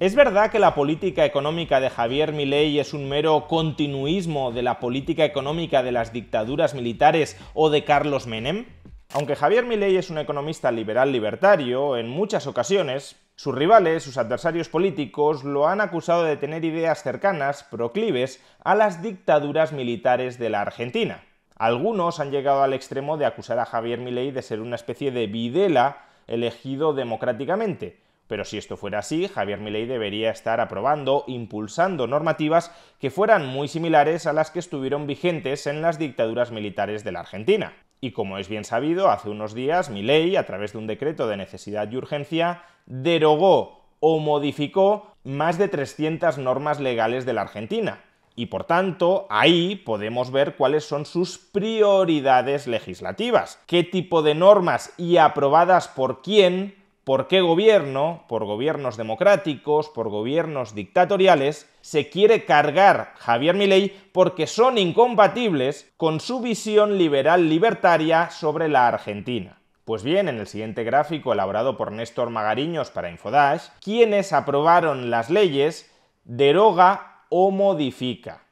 ¿Es verdad que la política económica de Javier Milei es un mero continuismo de la política económica de las dictaduras militares o de Carlos Menem? Aunque Javier Milei es un economista liberal libertario, en muchas ocasiones sus rivales, sus adversarios políticos, lo han acusado de tener ideas cercanas, proclives, a las dictaduras militares de la Argentina. Algunos han llegado al extremo de acusar a Javier Milei de ser una especie de videla elegido democráticamente, pero si esto fuera así, Javier Milei debería estar aprobando, impulsando normativas que fueran muy similares a las que estuvieron vigentes en las dictaduras militares de la Argentina. Y como es bien sabido, hace unos días Milei, a través de un decreto de necesidad y urgencia, derogó o modificó más de 300 normas legales de la Argentina. Y por tanto, ahí podemos ver cuáles son sus prioridades legislativas, qué tipo de normas y aprobadas por quién por qué gobierno, por gobiernos democráticos, por gobiernos dictatoriales, se quiere cargar Javier Milei porque son incompatibles con su visión liberal libertaria sobre la Argentina. Pues bien, en el siguiente gráfico elaborado por Néstor Magariños para Infodash, quienes aprobaron las leyes deroga o modifica.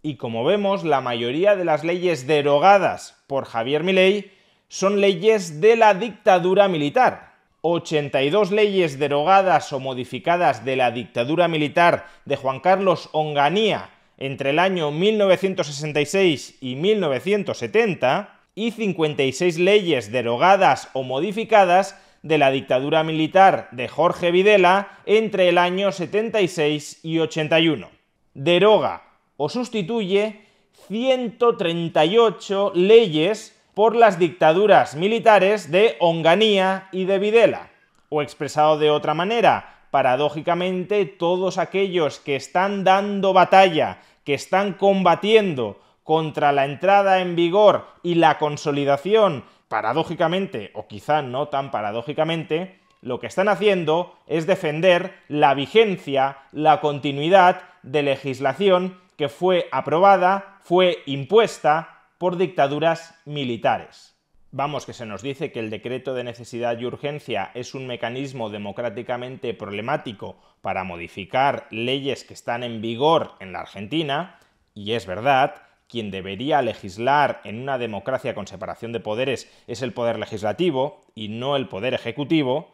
Y como vemos, la mayoría de las leyes derogadas por Javier Milei son leyes de la dictadura militar, 82 leyes derogadas o modificadas de la dictadura militar de Juan Carlos Onganía entre el año 1966 y 1970 y 56 leyes derogadas o modificadas de la dictadura militar de Jorge Videla entre el año 76 y 81. Deroga o sustituye 138 leyes por las dictaduras militares de Onganía y de Videla. O expresado de otra manera, paradójicamente todos aquellos que están dando batalla, que están combatiendo contra la entrada en vigor y la consolidación, paradójicamente, o quizá no tan paradójicamente, lo que están haciendo es defender la vigencia, la continuidad de legislación que fue aprobada, fue impuesta por dictaduras militares. Vamos, que se nos dice que el decreto de necesidad y urgencia es un mecanismo democráticamente problemático para modificar leyes que están en vigor en la Argentina, y es verdad, quien debería legislar en una democracia con separación de poderes es el poder legislativo y no el poder ejecutivo,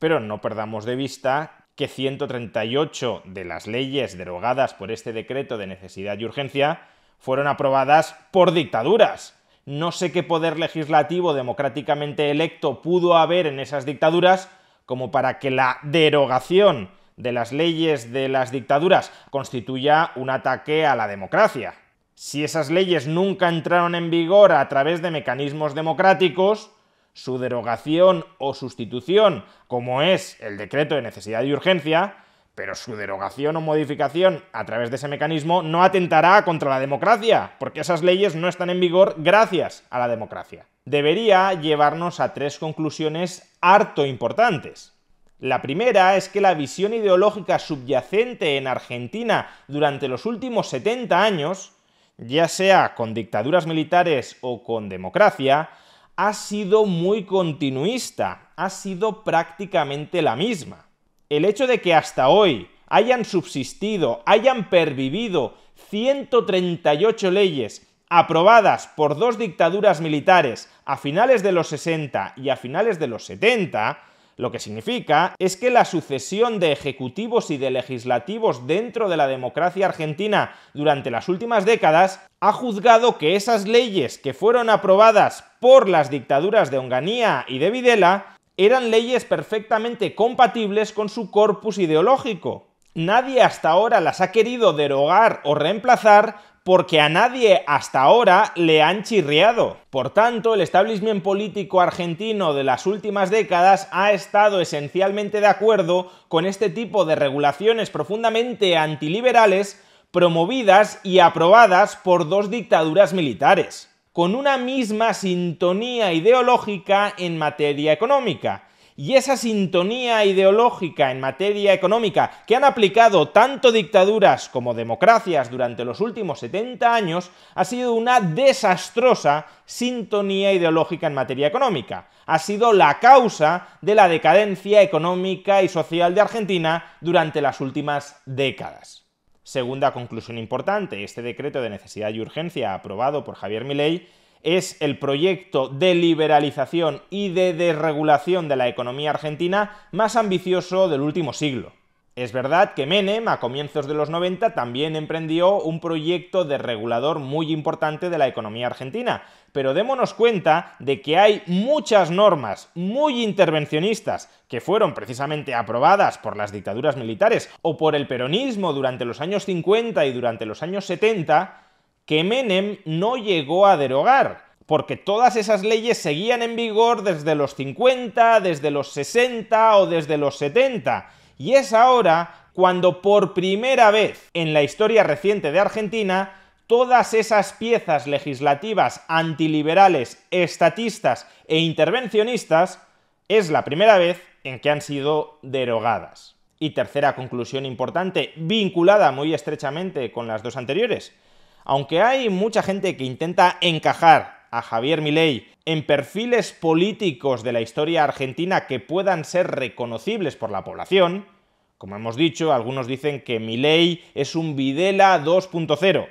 pero no perdamos de vista que 138 de las leyes derogadas por este decreto de necesidad y urgencia fueron aprobadas por dictaduras. No sé qué poder legislativo democráticamente electo pudo haber en esas dictaduras como para que la derogación de las leyes de las dictaduras constituya un ataque a la democracia. Si esas leyes nunca entraron en vigor a través de mecanismos democráticos, su derogación o sustitución, como es el decreto de necesidad y urgencia, pero su derogación o modificación a través de ese mecanismo no atentará contra la democracia, porque esas leyes no están en vigor gracias a la democracia. Debería llevarnos a tres conclusiones harto importantes. La primera es que la visión ideológica subyacente en Argentina durante los últimos 70 años, ya sea con dictaduras militares o con democracia, ha sido muy continuista, ha sido prácticamente la misma el hecho de que hasta hoy hayan subsistido, hayan pervivido 138 leyes aprobadas por dos dictaduras militares a finales de los 60 y a finales de los 70, lo que significa es que la sucesión de ejecutivos y de legislativos dentro de la democracia argentina durante las últimas décadas ha juzgado que esas leyes que fueron aprobadas por las dictaduras de Onganía y de Videla eran leyes perfectamente compatibles con su corpus ideológico. Nadie hasta ahora las ha querido derogar o reemplazar porque a nadie hasta ahora le han chirriado. Por tanto, el establishment político argentino de las últimas décadas ha estado esencialmente de acuerdo con este tipo de regulaciones profundamente antiliberales promovidas y aprobadas por dos dictaduras militares con una misma sintonía ideológica en materia económica. Y esa sintonía ideológica en materia económica que han aplicado tanto dictaduras como democracias durante los últimos 70 años ha sido una desastrosa sintonía ideológica en materia económica. Ha sido la causa de la decadencia económica y social de Argentina durante las últimas décadas. Segunda conclusión importante, este decreto de necesidad y urgencia aprobado por Javier Milei es el proyecto de liberalización y de desregulación de la economía argentina más ambicioso del último siglo. Es verdad que Menem, a comienzos de los 90, también emprendió un proyecto de regulador muy importante de la economía argentina, pero démonos cuenta de que hay muchas normas muy intervencionistas que fueron precisamente aprobadas por las dictaduras militares o por el peronismo durante los años 50 y durante los años 70 que Menem no llegó a derogar porque todas esas leyes seguían en vigor desde los 50, desde los 60 o desde los 70. Y es ahora cuando por primera vez en la historia reciente de Argentina, todas esas piezas legislativas antiliberales, estatistas e intervencionistas, es la primera vez en que han sido derogadas. Y tercera conclusión importante, vinculada muy estrechamente con las dos anteriores. Aunque hay mucha gente que intenta encajar a Javier Milei en perfiles políticos de la historia argentina que puedan ser reconocibles por la población, como hemos dicho, algunos dicen que Milei es un Videla 2.0.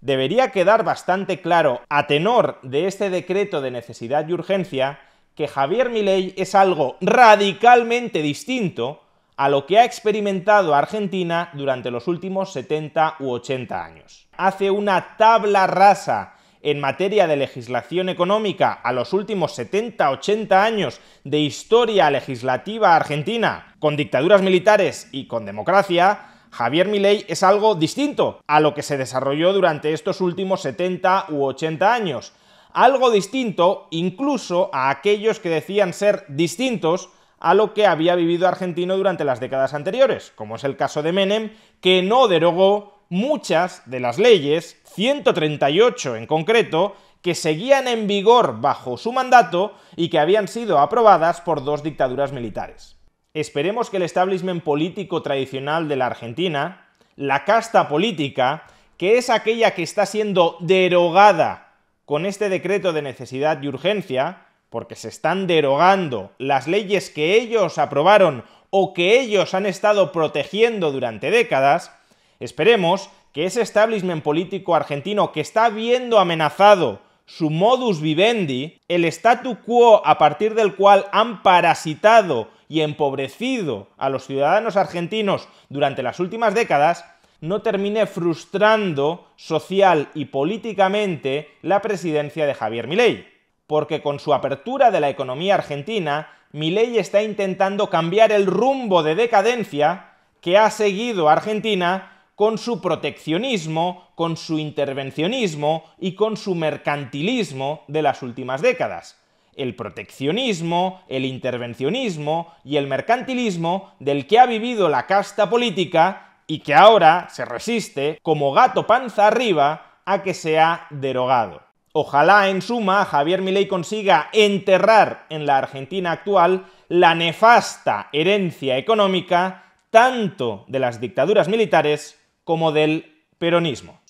Debería quedar bastante claro, a tenor de este decreto de necesidad y urgencia, que Javier Milei es algo radicalmente distinto a lo que ha experimentado Argentina durante los últimos 70 u 80 años. Hace una tabla rasa en materia de legislación económica a los últimos 70-80 años de historia legislativa argentina, con dictaduras militares y con democracia, Javier Milei es algo distinto a lo que se desarrolló durante estos últimos 70 u 80 años. Algo distinto incluso a aquellos que decían ser distintos a lo que había vivido Argentino durante las décadas anteriores, como es el caso de Menem, que no derogó muchas de las leyes, 138 en concreto, que seguían en vigor bajo su mandato y que habían sido aprobadas por dos dictaduras militares. Esperemos que el establishment político tradicional de la Argentina, la casta política, que es aquella que está siendo derogada con este decreto de necesidad y urgencia, porque se están derogando las leyes que ellos aprobaron o que ellos han estado protegiendo durante décadas, Esperemos que ese establishment político argentino que está viendo amenazado su modus vivendi, el statu quo a partir del cual han parasitado y empobrecido a los ciudadanos argentinos durante las últimas décadas, no termine frustrando social y políticamente la presidencia de Javier Milei. Porque con su apertura de la economía argentina, Milei está intentando cambiar el rumbo de decadencia que ha seguido Argentina con su proteccionismo, con su intervencionismo y con su mercantilismo de las últimas décadas. El proteccionismo, el intervencionismo y el mercantilismo del que ha vivido la casta política y que ahora se resiste, como gato panza arriba, a que sea derogado. Ojalá, en suma, Javier Milei consiga enterrar en la Argentina actual la nefasta herencia económica tanto de las dictaduras militares como del peronismo.